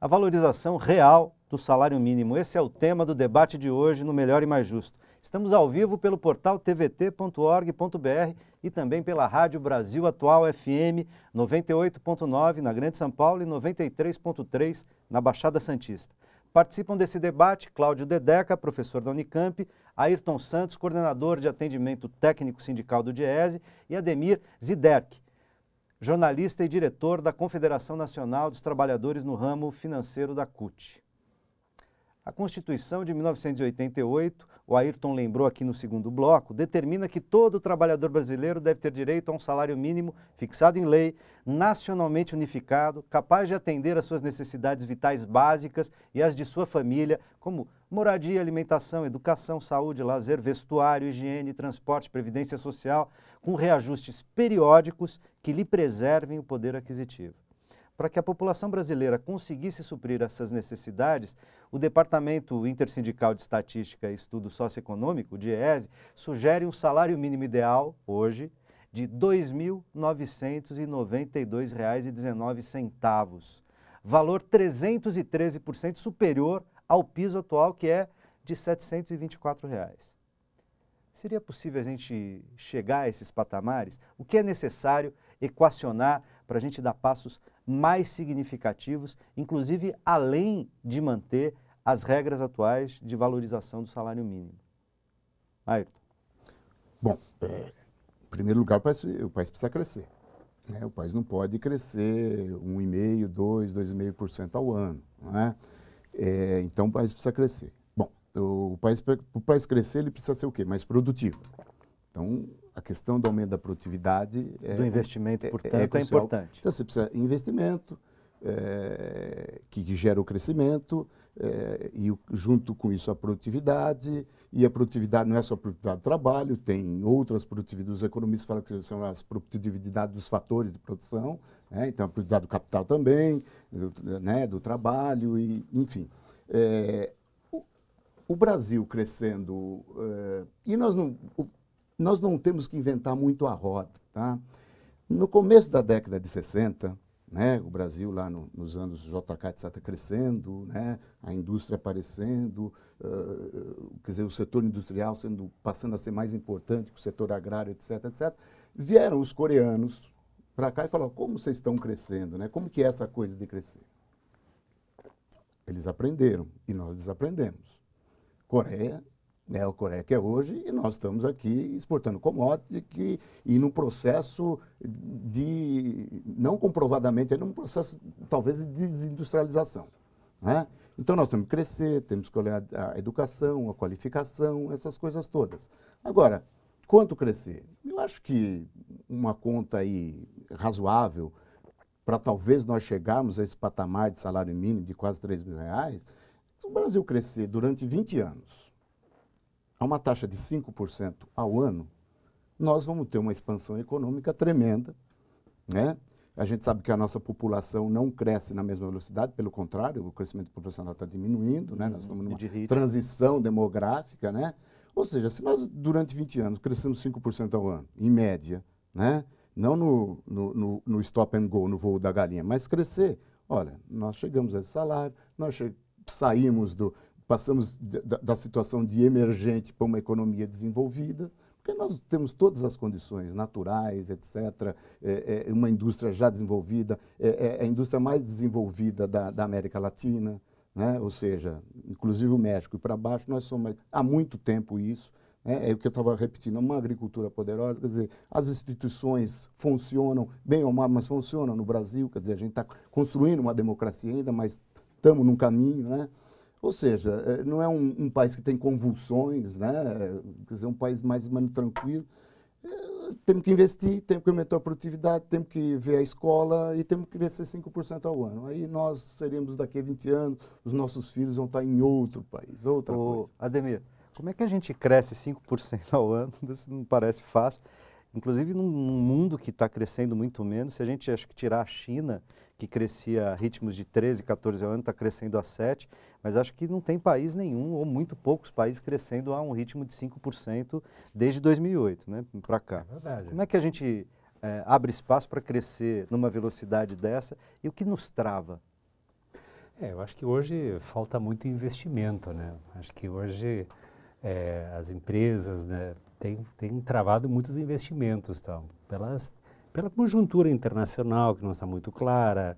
a valorização real do salário mínimo. Esse é o tema do debate de hoje no Melhor e Mais Justo. Estamos ao vivo pelo portal tvt.org.br e também pela Rádio Brasil Atual FM 98.9 na Grande São Paulo e 93.3 na Baixada Santista. Participam desse debate Cláudio Dedeca, professor da Unicamp, Ayrton Santos, coordenador de atendimento técnico sindical do DIESE, e Ademir Ziderk, jornalista e diretor da Confederação Nacional dos Trabalhadores no ramo financeiro da CUT. A Constituição de 1988, o Ayrton lembrou aqui no segundo bloco, determina que todo trabalhador brasileiro deve ter direito a um salário mínimo fixado em lei, nacionalmente unificado, capaz de atender às suas necessidades vitais básicas e às de sua família, como moradia, alimentação, educação, saúde, lazer, vestuário, higiene, transporte, previdência social, com reajustes periódicos que lhe preservem o poder aquisitivo. Para que a população brasileira conseguisse suprir essas necessidades, o Departamento Intersindical de Estatística e Estudo Socioeconômico, o DIESE, sugere um salário mínimo ideal, hoje, de R$ 2.992,19, valor 313% superior ao piso atual, que é de R$ 724. Reais. Seria possível a gente chegar a esses patamares? O que é necessário equacionar para a gente dar passos mais significativos, inclusive além de manter as regras atuais de valorização do salário mínimo? Ayrton. Bom, é, em primeiro lugar, o país, o país precisa crescer. Né? O país não pode crescer 1,5%, 2%, 2,5% ao ano. Não é? É, então o país precisa crescer. Bom, o país, para o país crescer, ele precisa ser o quê? Mais produtivo. Então, a questão do aumento da produtividade... É, do investimento, é, portanto, é, é importante. Então, você precisa de investimento, é, que, gera o crescimento, é, e junto com isso a produtividade, e a produtividade não é só a produtividade do trabalho, tem outras produtividades, os economistas falam que são as produtividades dos fatores de produção, né? então a produtividade do capital também, do, né? do trabalho, e, enfim. É, o, o, Brasil crescendo, é, e nós não, nós não temos que inventar muito a roda. Tá? No começo da década de 60, né? o Brasil lá no, nos anos JK está crescendo, né? a indústria aparecendo, uh, quer dizer, o setor industrial sendo, passando a ser mais importante que o setor agrário, etc, etc. Vieram os coreanos para cá e falaram, como vocês estão crescendo, né? como que é essa coisa de crescer? Eles aprenderam e nós desaprendemos. Coreia é o Coreia que é hoje, e nós estamos aqui exportando commodity e num processo de, não comprovadamente, é um processo talvez de desindustrialização. Né? Então nós temos que crescer, temos que olhar a educação, a qualificação, essas coisas todas. Agora, quanto crescer? Eu acho que uma conta aí razoável para talvez nós chegarmos a esse patamar de salário mínimo de quase 3 mil reais, se o Brasil crescer durante 20 anos a uma taxa de 5% ao ano, nós vamos ter uma expansão econômica tremenda né? A gente sabe que a nossa população não cresce na mesma velocidade, pelo contrário, o crescimento populacional está diminuindo, né? Nós uhum. estamos numa transição demográfica, né? Ou seja, se nós durante 20 anos crescemos 5% ao ano, em média, né? Não no, no, no, no stop and go, no voo da galinha, mas crescer. Olha, nós chegamos a esse salário, nós saímos do, passamos da, da situação de emergente para uma economia desenvolvida, porque nós temos todas as condições naturais, etc. É, é uma indústria já desenvolvida, é, é, é a indústria mais desenvolvida da, da América Latina, né? ou seja, inclusive o México e para baixo, nós somos há muito tempo isso. É, é, o que eu estava repetindo, uma agricultura poderosa, quer dizer, as instituições funcionam, bem ou mal, mas funcionam no Brasil, quer dizer, a gente está construindo uma democracia ainda, mas estamos num caminho, né? Ou seja, eh, não é um, um, país que tem convulsões, né? quer dizer, é um país mais menos tranquilo. Eh, temos que investir, temos que aumentar a produtividade, temos que ver a escola e temos que crescer 5% ao ano. Aí nós seremos, daqui a 20 anos, os nossos filhos vão estar em outro país, outra Ô, coisa. Ademir, como é que a gente cresce 5% ao ano? Isso não parece fácil inclusive num, mundo que está crescendo muito menos, se a gente acho que tirar a China, que crescia a ritmos de 13, 14 anos, está crescendo a 7, mas acho que não tem país nenhum, ou muito poucos países, crescendo a um ritmo de 5% desde 2008 né, para cá. É verdade. Como é que a gente é, abre espaço para crescer numa velocidade dessa e o que nos trava? É, eu acho que hoje falta muito investimento, né? Acho que hoje é, as empresas, né, tem, tem travado muitos investimentos, então pelas, pela conjuntura internacional que não está muito clara,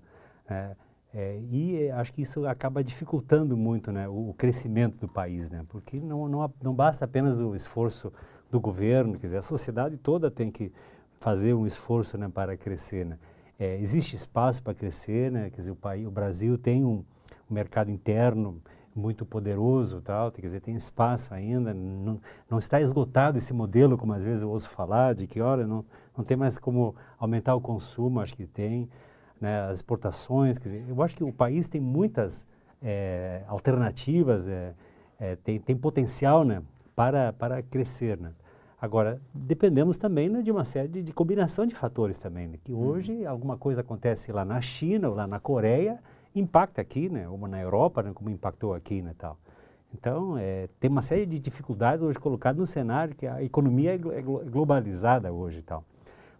né? É, e é, acho que isso acaba dificultando muito né, o, o, crescimento do país, né, porque não, não, não basta apenas o esforço do governo, quer dizer, a sociedade toda tem que fazer um esforço né, para crescer. Né. É, existe espaço para crescer, né, quer dizer, o, país, o Brasil tem um, um mercado interno muito poderoso, tal, quer dizer, tem espaço ainda, não, não está esgotado esse modelo, como às vezes eu ouço falar, de que, olha, não, não tem mais como aumentar o consumo, acho que tem, né, as exportações, quer dizer, eu acho que o país tem muitas é, alternativas, é, é, tem, tem potencial né, para, para crescer, né? Agora, dependemos também né, de uma série de, de combinação de fatores também, né, que uhum. hoje alguma coisa acontece lá na China ou lá na Coreia, impacta aqui, né? Uma na Europa, né? como impactou aqui, né? Tal. Então, é, tem uma série de dificuldades hoje colocadas no cenário que a economia é, é, é globalizada hoje e tal.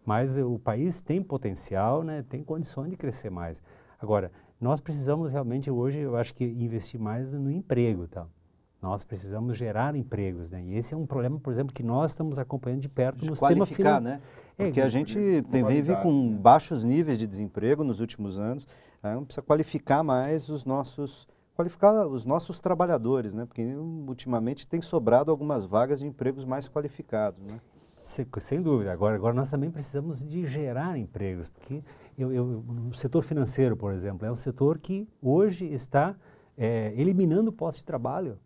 Mas o país tem potencial, né, tem condições de crescer mais. Agora, nós precisamos realmente hoje, eu acho que investir mais no emprego e tal. Nós precisamos gerar empregos, né? E esse é um problema, por exemplo, que nós estamos acompanhando de perto de no sistema financeiro. né? É, porque é, a gente tem, vive com né? baixos níveis de desemprego nos últimos anos. Então precisa qualificar mais os nossos qualificar os nossos trabalhadores, né? Porque ultimamente tem sobrado algumas vagas de empregos mais qualificados, né? Sem, sem dúvida. Agora, agora nós também precisamos de gerar empregos, porque eu, eu, o setor financeiro, por exemplo, é um setor que hoje está é, eliminando postos de trabalho.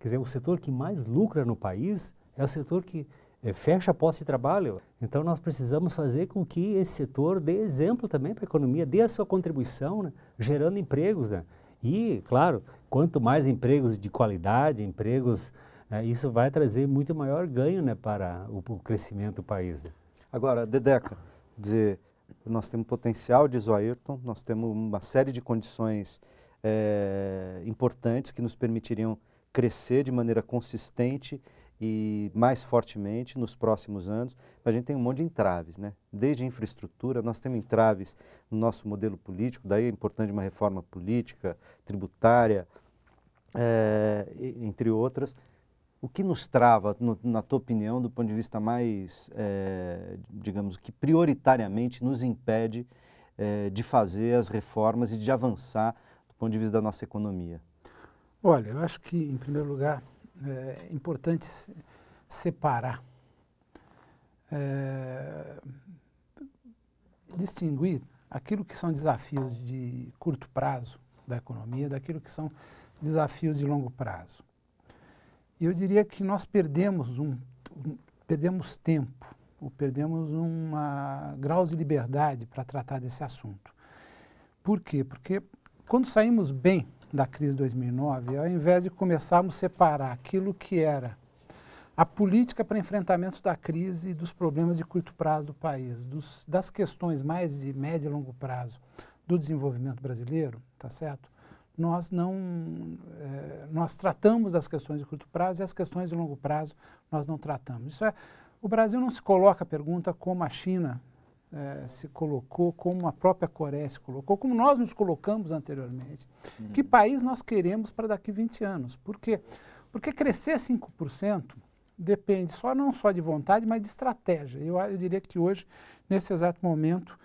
Quer dizer, o setor que mais lucra no país é o setor que é, fecha posse de trabalho. Então nós precisamos fazer com que esse setor dê exemplo também para a economia, dê a sua contribuição, né, gerando empregos. Né? E, claro, quanto mais empregos de qualidade, empregos, né, isso vai trazer muito maior ganho né, para o, o, crescimento do país. Né. Agora, Dedeca, dizer, nós temos potencial de Zoairton, nós temos uma série de condições é, importantes que nos permitiriam crescer de maneira consistente e mais fortemente nos próximos anos, a gente tem um monte de entraves, né? Desde infraestrutura, nós temos entraves no nosso modelo político, daí é importante uma reforma política, tributária, é, entre outras. O que nos trava, no, na tua opinião, do ponto de vista mais, é, digamos, que prioritariamente nos impede é, de fazer as reformas e de avançar do ponto de vista da nossa economia? Olha, eu acho que, em primeiro lugar, é importante separar, é, distinguir aquilo que são desafios de curto prazo da economia daquilo que são desafios de longo prazo. E eu diria que nós perdemos um, um perdemos tempo, ou perdemos um grau de liberdade para tratar desse assunto. Por quê? Porque quando saímos bem da crise de 2009, ao invés de começarmos a separar aquilo que era a política para enfrentamento da crise e dos problemas de curto prazo do país, dos, das questões mais de médio e longo prazo do desenvolvimento brasileiro, tá certo? Nós não, é, nós tratamos das questões de curto prazo e as questões de longo prazo nós não tratamos. Isso é, o Brasil não se coloca a pergunta como a China é, se colocou, como a própria Coreia se colocou, como nós nos colocamos anteriormente. Uhum. Que país nós queremos para daqui 20 anos? Por quê? Porque crescer 5% depende só não só de vontade, mas de estratégia. Eu, eu diria que hoje, nesse exato momento,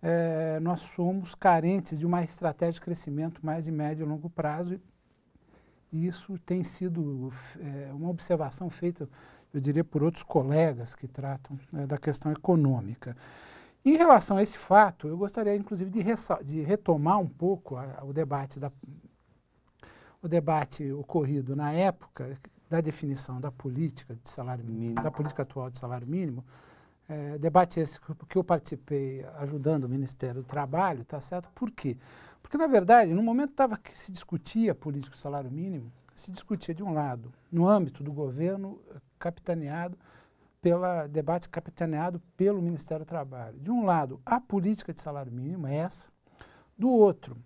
é, nós somos carentes de uma estratégia de crescimento mais de médio e longo prazo. E isso tem sido é, uma observação feita, eu diria, por outros colegas que tratam é, da questão econômica. Em relação a esse fato, eu gostaria inclusive de, de retomar um pouco a, a, o, debate da, o debate ocorrido na época da definição da política de salário mínimo, da política atual de salário mínimo, é, debate esse que eu participei ajudando o Ministério do Trabalho, tá certo? Por quê? Porque, na verdade, no momento tava que se discutia a política do salário mínimo, se discutia, de um lado, no âmbito do governo capitaneado pelo debate capitaneado pelo Ministério do Trabalho. De um lado, a política de salário mínimo, é essa. Do outro,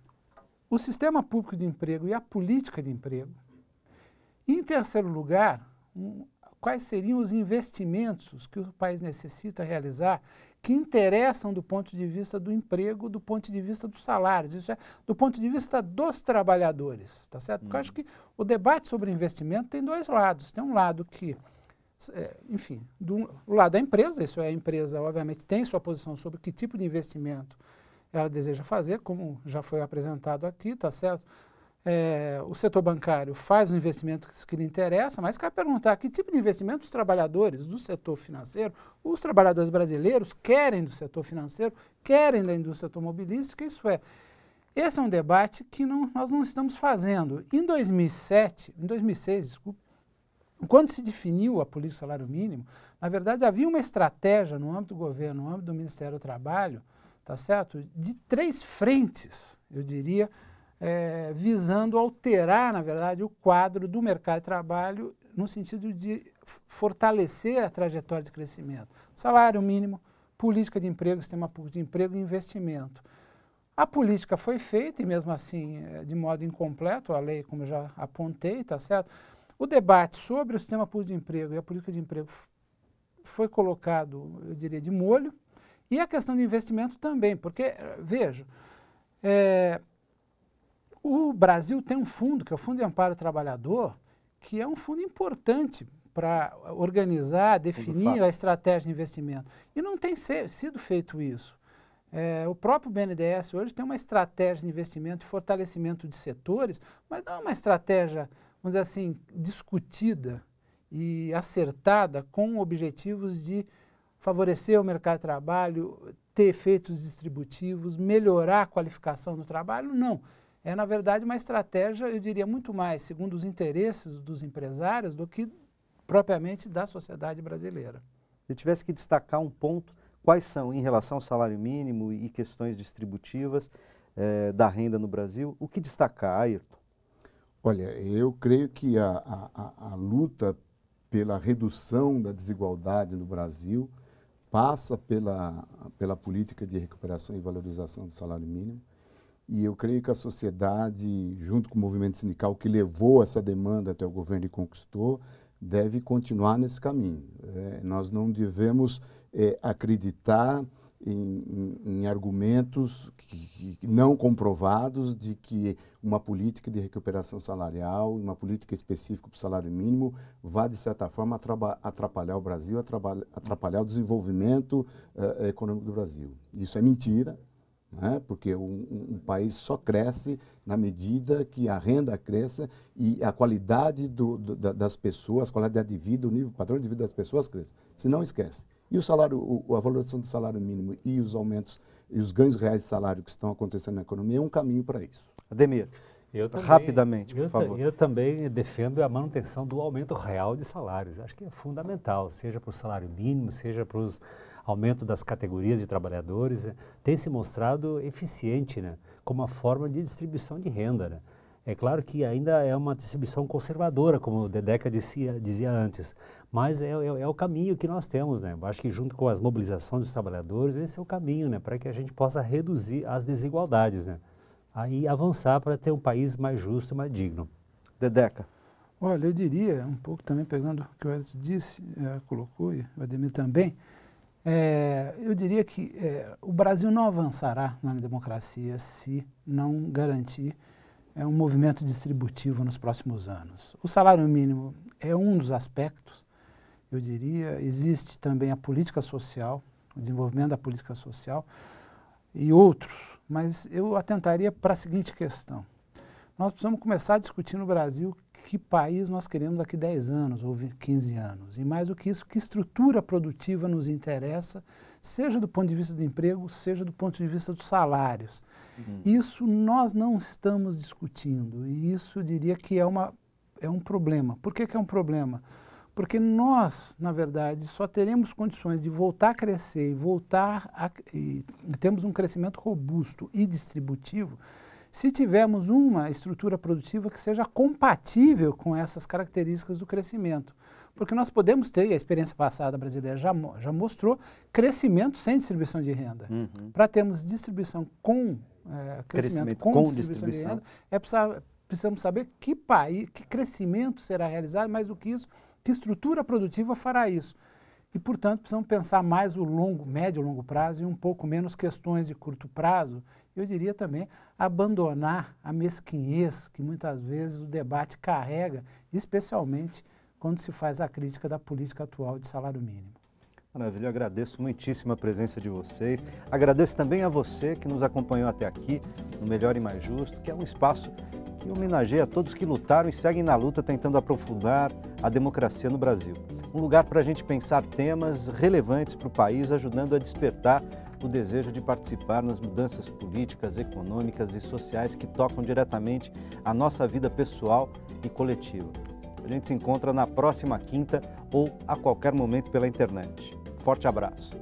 o sistema público de emprego e a política de emprego. E, em terceiro lugar, um, quais seriam os investimentos que o país necessita realizar que interessam do ponto de vista do emprego, do ponto de vista dos salários, isso é, do ponto de vista dos trabalhadores, tá certo? Porque eu uhum. acho que o debate sobre investimento tem dois lados. Tem um lado que é, enfim, do lado da empresa, isso é a empresa, obviamente, tem sua posição sobre que tipo de investimento ela deseja fazer, como já foi apresentado aqui, tá certo? É, o setor bancário faz o investimento que, que lhe interessa, mas cabe perguntar que tipo de investimento os trabalhadores do setor financeiro, os trabalhadores brasileiros querem do setor financeiro, querem da indústria automobilística, isso é. Esse é um debate que não, nós não estamos fazendo. Em 2007, em 2006, desculpe, quando se definiu a política do salário mínimo, na verdade havia uma estratégia no âmbito do governo, no âmbito do Ministério do Trabalho, tá certo? de três frentes, eu diria, é, visando alterar, na verdade, o quadro do mercado de trabalho no sentido de fortalecer a trajetória de crescimento. Salário mínimo, política de emprego, sistema público de emprego e investimento. A política foi feita, e mesmo assim, é, de modo incompleto, a lei, como já apontei, tá certo? O debate sobre o sistema público de emprego e a política de emprego foi colocado, eu diria, de molho, e a questão de investimento também, porque, vejo, é, o Brasil tem um fundo, que é o Fundo de Amparo Trabalhador, que é um fundo importante para organizar, definir a estratégia de investimento. E não tem ser, sido feito isso. É, o próprio BNDES hoje tem uma estratégia de investimento e fortalecimento de setores, mas não é uma estratégia vamos dizer assim, discutida e acertada com objetivos de favorecer o mercado de trabalho, ter efeitos distributivos, melhorar a qualificação do trabalho, não. É, na verdade, uma estratégia, eu diria, muito mais segundo os interesses dos empresários do que propriamente da sociedade brasileira. Se tivesse que destacar um ponto, quais são, em relação ao salário mínimo e questões distributivas eh, da renda no Brasil, o que destacar, Ayrton? Olha, eu creio que a, a, a luta pela redução da desigualdade no Brasil passa pela, pela política de recuperação e valorização do salário mínimo. E eu creio que a sociedade, junto com o movimento sindical que levou essa demanda até o governo e conquistou, deve continuar nesse caminho. É, nós não devemos é, acreditar em, em, em argumentos que, que não comprovados de que uma política de recuperação salarial, uma política específica para o salário mínimo, vá, de certa forma, atrapalhar o Brasil, atrapalhar o desenvolvimento uh, econômico do Brasil. Isso é mentira, né? porque um, um, país só cresce na medida que a renda cresça e a qualidade do, do, das pessoas, a qualidade de vida, o nível, o padrão de vida das pessoas cresça. Se não, esquece. E o salário, a valorização do salário mínimo e os aumentos e os ganhos reais de salário que estão acontecendo na economia é um caminho para isso. Ademir, eu também, rapidamente, por eu favor. Eu também defendo a manutenção do aumento real de salários. Acho que é fundamental, seja para o salário mínimo, seja para o aumento das categorias de trabalhadores. Né? Tem se mostrado eficiente né? como uma forma de distribuição de renda. Né? É claro que ainda é uma distribuição conservadora, como o Dedeca dizia, dizia antes, mas é, é, é, o caminho que nós temos, né? Eu acho que junto com as mobilizações dos trabalhadores, esse é o caminho, né? Para que a gente possa reduzir as desigualdades, né? Aí avançar para ter um país mais justo e mais digno. Dedeca. Olha, eu diria, um pouco também pegando o que o Edson disse, é, colocou, e o Ademir também, é, eu diria que é, o Brasil não avançará na democracia se não garantir é um movimento distributivo nos próximos anos. O salário mínimo é um dos aspectos, eu diria. Existe também a política social, o desenvolvimento da política social e outros, mas eu atentaria para a seguinte questão. Nós precisamos começar a discutir no Brasil que país nós queremos daqui 10 anos ou 15 anos. E mais do que isso, que estrutura produtiva nos interessa seja do ponto de vista do emprego, seja do ponto de vista dos salários. Uhum. Isso nós não estamos discutindo e isso eu diria que é, uma, é um problema. Por que, que é um problema? Porque nós, na verdade, só teremos condições de voltar a crescer e voltar a. E, temos um crescimento robusto e distributivo se tivermos uma estrutura produtiva que seja compatível com essas características do crescimento. Porque nós podemos ter, e a experiência passada brasileira já, já mostrou, crescimento sem distribuição de renda. Uhum. Para termos distribuição com é, crescimento, crescimento, com, com distribuição, distribuição, de renda, é precisar, precisamos saber que país, que crescimento será realizado, mais do que isso, que estrutura produtiva fará isso. E, portanto, precisamos pensar mais o longo, médio e longo prazo e um pouco menos questões de curto prazo. Eu diria também abandonar a mesquinhez que muitas vezes o debate carrega, especialmente quando se faz a crítica da política atual de salário mínimo. Maravilha, eu agradeço muitíssimo a presença de vocês. Agradeço também a você que nos acompanhou até aqui no Melhor e Mais Justo, que é um espaço que homenageia todos que lutaram e seguem na luta tentando aprofundar a democracia no Brasil. Um lugar para a gente pensar temas relevantes para o país, ajudando a despertar o desejo de participar nas mudanças políticas, econômicas e sociais que tocam diretamente a nossa vida pessoal e coletiva. A gente se encontra na próxima quinta ou a qualquer momento pela internet. Forte abraço.